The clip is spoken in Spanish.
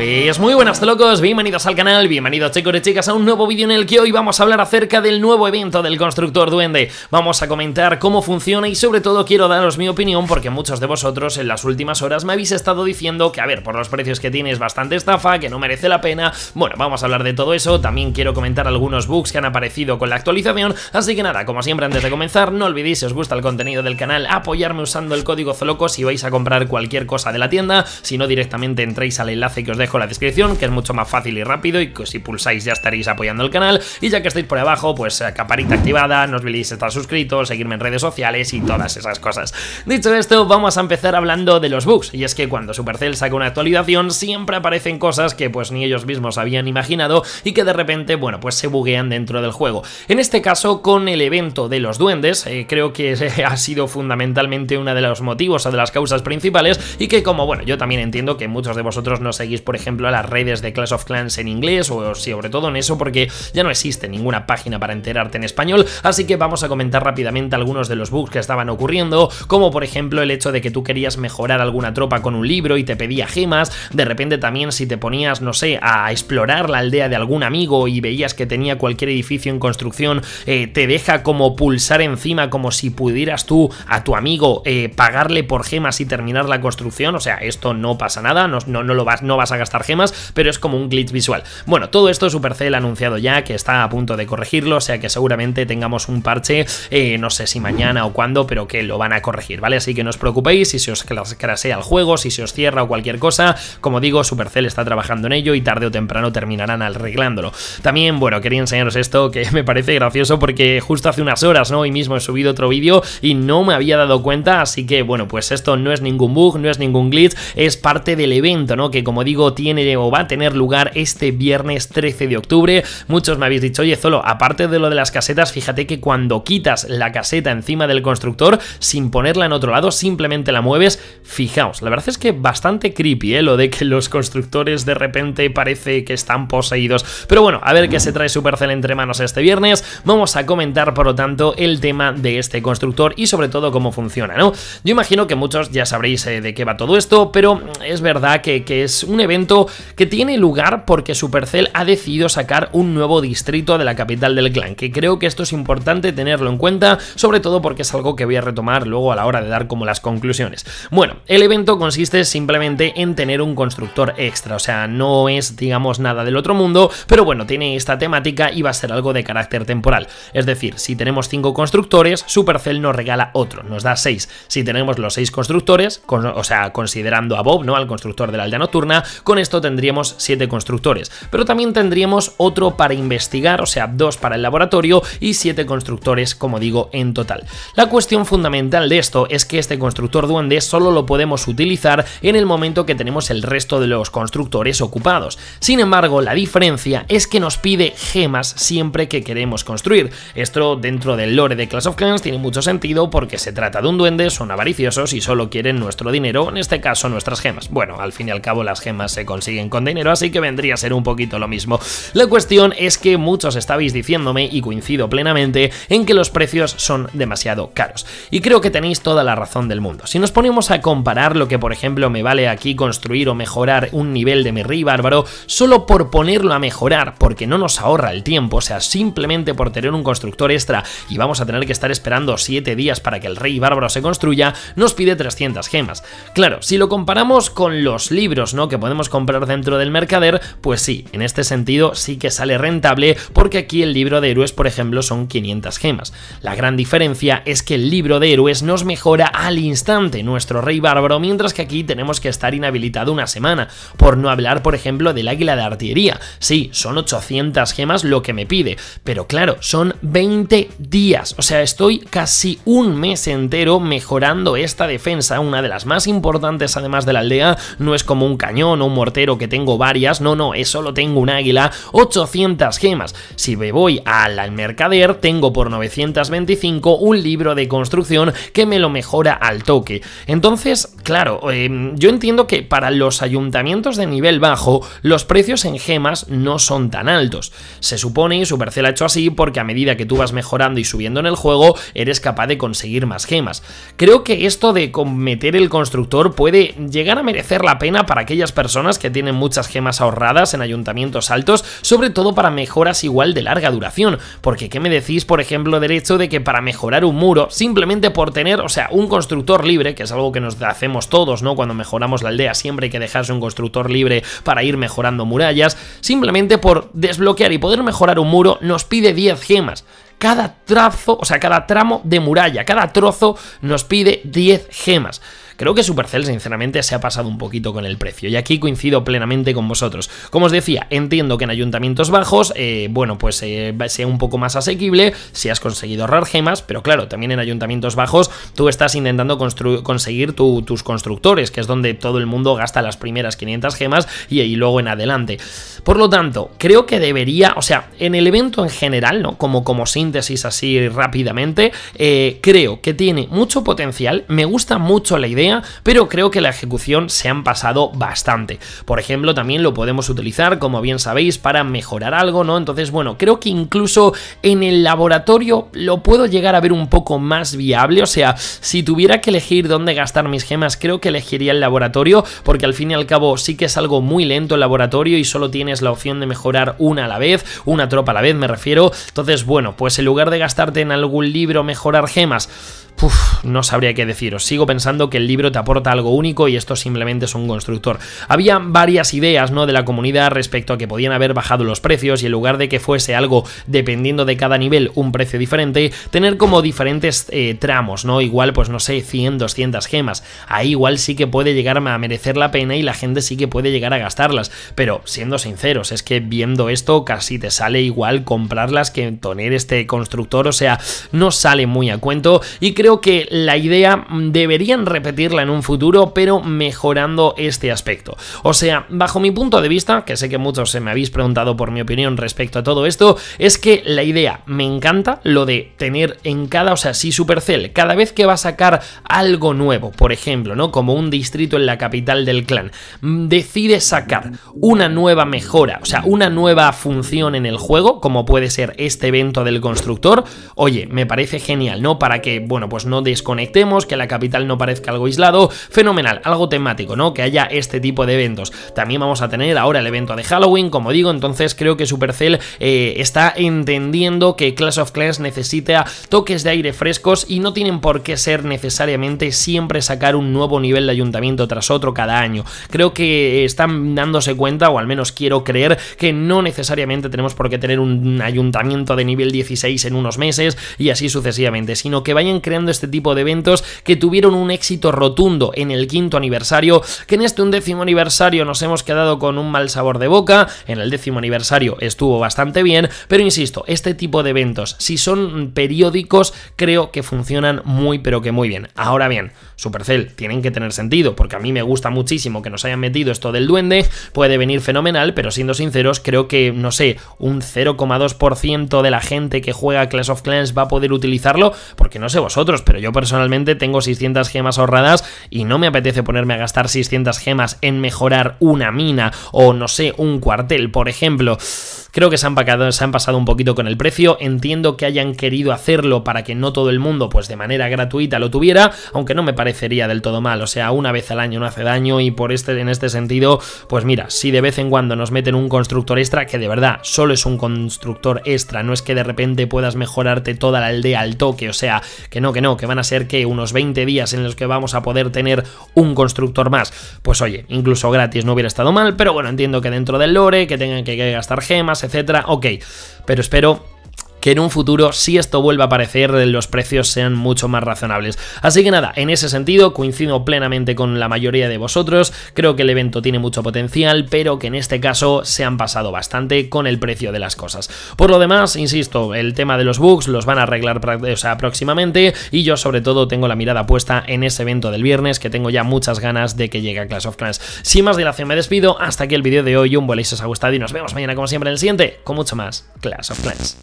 Pues muy buenas locos, bienvenidos al canal, bienvenidos chicos y chicas a un nuevo vídeo en el que hoy vamos a hablar acerca del nuevo evento del Constructor Duende. Vamos a comentar cómo funciona y sobre todo quiero daros mi opinión porque muchos de vosotros en las últimas horas me habéis estado diciendo que a ver, por los precios que tiene es bastante estafa, que no merece la pena. Bueno, vamos a hablar de todo eso, también quiero comentar algunos bugs que han aparecido con la actualización, así que nada, como siempre antes de comenzar, no olvidéis si os gusta el contenido del canal, apoyarme usando el código ZOLOCO si vais a comprar cualquier cosa de la tienda, si no directamente entréis al enlace que os dejo con la descripción, que es mucho más fácil y rápido y que si pulsáis ya estaréis apoyando el canal. Y ya que estáis por abajo, pues eh, caparita activada, no os olvidéis estar suscritos, seguirme en redes sociales y todas esas cosas. Dicho esto, vamos a empezar hablando de los bugs. Y es que cuando Supercell saca una actualización, siempre aparecen cosas que pues ni ellos mismos habían imaginado y que de repente, bueno, pues se buguean dentro del juego. En este caso, con el evento de los duendes, eh, creo que ha sido fundamentalmente uno de los motivos o de las causas principales y que como, bueno, yo también entiendo que muchos de vosotros no seguís, por ejemplo, a las redes de Clash of Clans en inglés o sobre todo en eso porque ya no existe ninguna página para enterarte en español, así que vamos a comentar rápidamente algunos de los bugs que estaban ocurriendo, como por ejemplo el hecho de que tú querías mejorar alguna tropa con un libro y te pedía gemas, de repente también si te ponías, no sé, a explorar la aldea de algún amigo y veías que tenía cualquier edificio en construcción, eh, te deja como pulsar encima como si pudieras tú a tu amigo eh, pagarle por gemas y terminar la construcción, o sea, esto no pasa nada, no, no, no lo vas, no vas a gastar gemas, pero es como un glitch visual. Bueno, todo esto Supercell ha anunciado ya que está a punto de corregirlo, o sea que seguramente tengamos un parche, eh, no sé si mañana o cuándo, pero que lo van a corregir, ¿vale? Así que no os preocupéis si se os crasea el juego, si se os cierra o cualquier cosa. Como digo, Supercell está trabajando en ello y tarde o temprano terminarán arreglándolo. También, bueno, quería enseñaros esto que me parece gracioso porque justo hace unas horas, ¿no? Hoy mismo he subido otro vídeo y no me había dado cuenta, así que bueno, pues esto no es ningún bug, no es ningún glitch, es parte del evento, ¿no? Que como digo, tiene o va a tener lugar este viernes 13 de octubre. Muchos me habéis dicho, oye Zolo, aparte de lo de las casetas, fíjate que cuando quitas la caseta encima del constructor, sin ponerla en otro lado, simplemente la mueves, fijaos, la verdad es que bastante creepy ¿eh? lo de que los constructores de repente parece que están poseídos. Pero bueno, a ver qué se trae Supercell entre manos este viernes. Vamos a comentar, por lo tanto, el tema de este constructor y sobre todo cómo funciona, ¿no? Yo imagino que muchos ya sabréis eh, de qué va todo esto, pero es verdad que es un evento que tiene lugar porque Supercell ha decidido sacar un nuevo distrito de la capital del clan, que creo que esto es importante tenerlo en cuenta, sobre todo porque es algo que voy a retomar luego a la hora de dar como las conclusiones. Bueno, el evento consiste simplemente en tener un constructor extra, o sea, no es, digamos, nada del otro mundo, pero bueno, tiene esta temática y va a ser algo de carácter temporal. Es decir, si tenemos cinco constructores, Supercell nos regala otro, nos da seis Si tenemos los seis constructores, o sea, considerando a Bob, ¿no? Al constructor de la aldea nocturna, con esto tendríamos 7 constructores, pero también tendríamos otro para investigar, o sea, 2 para el laboratorio y 7 constructores, como digo, en total. La cuestión fundamental de esto es que este constructor duende solo lo podemos utilizar en el momento que tenemos el resto de los constructores ocupados. Sin embargo, la diferencia es que nos pide gemas siempre que queremos construir. Esto dentro del lore de Clash of Clans tiene mucho sentido porque se trata de un duende, son avariciosos y solo quieren nuestro dinero, en este caso nuestras gemas. Bueno, al fin y al cabo las gemas consiguen con dinero, así que vendría a ser un poquito lo mismo. La cuestión es que muchos estabais diciéndome, y coincido plenamente, en que los precios son demasiado caros. Y creo que tenéis toda la razón del mundo. Si nos ponemos a comparar lo que, por ejemplo, me vale aquí construir o mejorar un nivel de mi rey bárbaro, solo por ponerlo a mejorar, porque no nos ahorra el tiempo, o sea, simplemente por tener un constructor extra y vamos a tener que estar esperando 7 días para que el rey bárbaro se construya, nos pide 300 gemas. Claro, si lo comparamos con los libros, ¿no? Que podemos comprar dentro del mercader, pues sí, en este sentido sí que sale rentable porque aquí el libro de héroes, por ejemplo, son 500 gemas. La gran diferencia es que el libro de héroes nos mejora al instante nuestro rey bárbaro, mientras que aquí tenemos que estar inhabilitado una semana, por no hablar, por ejemplo, del águila de artillería. Sí, son 800 gemas lo que me pide, pero claro, son 20 días, o sea, estoy casi un mes entero mejorando esta defensa, una de las más importantes además de la aldea, no es como un cañón o un mortero que tengo varias, no, no, es solo tengo un águila, 800 gemas. Si me voy al mercader, tengo por 925 un libro de construcción que me lo mejora al toque. Entonces, claro, em, yo entiendo que para los ayuntamientos de nivel bajo, los precios en gemas no son tan altos. Se supone, y Supercell ha hecho así, porque a medida que tú vas mejorando y subiendo en el juego, eres capaz de conseguir más gemas. Creo que esto de meter el constructor puede llegar a merecer la pena para aquellas personas que tienen muchas gemas ahorradas en ayuntamientos altos, sobre todo para mejoras igual de larga duración, porque ¿qué me decís, por ejemplo, del hecho de que para mejorar un muro, simplemente por tener, o sea, un constructor libre, que es algo que nos hacemos todos, ¿no? Cuando mejoramos la aldea siempre hay que dejarse un constructor libre para ir mejorando murallas, simplemente por desbloquear y poder mejorar un muro nos pide 10 gemas cada trazo, o sea, cada tramo de muralla, cada trozo nos pide 10 gemas. Creo que Supercell, sinceramente, se ha pasado un poquito con el precio. Y aquí coincido plenamente con vosotros. Como os decía, entiendo que en ayuntamientos bajos, eh, bueno, pues eh, sea un poco más asequible si has conseguido ahorrar gemas, pero claro, también en ayuntamientos bajos tú estás intentando conseguir tus constructores, que es donde todo el mundo gasta las primeras 500 gemas y, ahí luego en adelante. Por lo tanto, creo que debería, o sea, en el evento en general, ¿no? Como, como síntesis así rápidamente, eh, creo que tiene mucho potencial, me gusta mucho la idea pero creo que la ejecución se han pasado bastante. Por ejemplo, también lo podemos utilizar, como bien sabéis, para mejorar algo, ¿no? Entonces, bueno, creo que incluso en el laboratorio lo puedo llegar a ver un poco más viable, o sea, si tuviera que elegir dónde gastar mis gemas, creo que elegiría el laboratorio, porque al fin y al cabo sí que es algo muy lento el laboratorio y solo tienes la opción de mejorar una a la vez, una tropa a la vez me refiero, entonces bueno, pues en lugar de gastarte en algún libro mejorar gemas, no sabría qué deciros. Sigo pensando que el libro te aporta algo único y esto simplemente es un constructor. Había varias ideas, ¿no? De la comunidad respecto a que podían haber bajado los precios y en lugar de que fuese algo dependiendo de cada nivel un precio diferente, tener como diferentes eh, tramos, ¿no? Igual, pues no sé, 100, 200 gemas. Ahí igual sí que puede llegar a merecer la pena y la gente sí que puede llegar a gastarlas. Pero siendo sinceros, es que viendo esto casi te sale igual comprarlas que tener este constructor. O sea, no sale muy a cuento y creo que la idea mm, deberían repetirla en un futuro, pero mejorando este aspecto. O sea, bajo mi punto de vista, que sé que muchos se me habéis preguntado por mi opinión respecto a todo esto, es que la idea me encanta, lo de tener en cada, o sea, si Supercell, cada vez que va a sacar algo nuevo, por ejemplo, ¿no? Como un distrito en la capital del clan, mm, decide sacar una nueva mejora, o sea, una nueva función en el juego, como puede ser este evento del constructor, oye, me parece genial, ¿no? Para que, bueno, pues pues no desconectemos, que la capital no parezca algo aislado, fenomenal, algo temático, ¿no? Que haya este tipo de eventos. También vamos a tener ahora el evento de Halloween, como digo, entonces creo que Supercell eh, está entendiendo que Clash of Clans necesita toques de aire frescos y no tienen por qué ser necesariamente siempre sacar un nuevo nivel de ayuntamiento tras otro cada año. Creo que están dándose cuenta, o al menos quiero creer, que no necesariamente tenemos por qué tener un ayuntamiento de nivel 16 en unos meses y así sucesivamente, sino que vayan creando este tipo de eventos que tuvieron un éxito rotundo en el quinto aniversario, que en este décimo aniversario nos hemos quedado con un mal sabor de boca, en el décimo aniversario estuvo bastante bien, pero insisto, este tipo de eventos, si son periódicos, creo que funcionan muy pero que muy bien. Ahora bien, Supercell tienen que tener sentido, porque a mí me gusta muchísimo que nos hayan metido esto del duende, puede venir fenomenal, pero siendo sinceros, creo que, no sé, un 0,2% de la gente que juega Clash of Clans va a poder utilizarlo, porque no sé vosotros, pero yo personalmente tengo 600 gemas ahorradas y no me apetece ponerme a gastar 600 gemas en mejorar una mina o no sé, un cuartel, por ejemplo. Creo que se han, se han pasado un poquito con el precio, entiendo que hayan querido hacerlo para que no todo el mundo pues de manera gratuita lo tuviera, aunque no me parecería del todo mal, o sea, una vez al año no hace daño y por este en este sentido, pues mira, si de vez en cuando nos meten un constructor extra que de verdad solo es un constructor extra, no es que de repente puedas mejorarte toda la aldea al toque, o sea, que no que que no, que van a ser que unos 20 días en los que vamos a poder tener un constructor más. Pues oye, incluso gratis no hubiera estado mal, pero bueno, entiendo que dentro del lore, que tengan que gastar gemas, etcétera, ok. Pero espero que en un futuro, si esto vuelve a aparecer, los precios sean mucho más razonables. Así que nada, en ese sentido coincido plenamente con la mayoría de vosotros, creo que el evento tiene mucho potencial, pero que en este caso se han pasado bastante con el precio de las cosas. Por lo demás, insisto, el tema de los bugs los van a arreglar sea, próximamente y yo sobre todo tengo la mirada puesta en ese evento del viernes que tengo ya muchas ganas de que llegue a Clash of Clans. Sin más dilación me despido, hasta aquí el vídeo de hoy, un vuelo si os ha gustado y nos vemos mañana como siempre en el siguiente con mucho más Clash of Clans.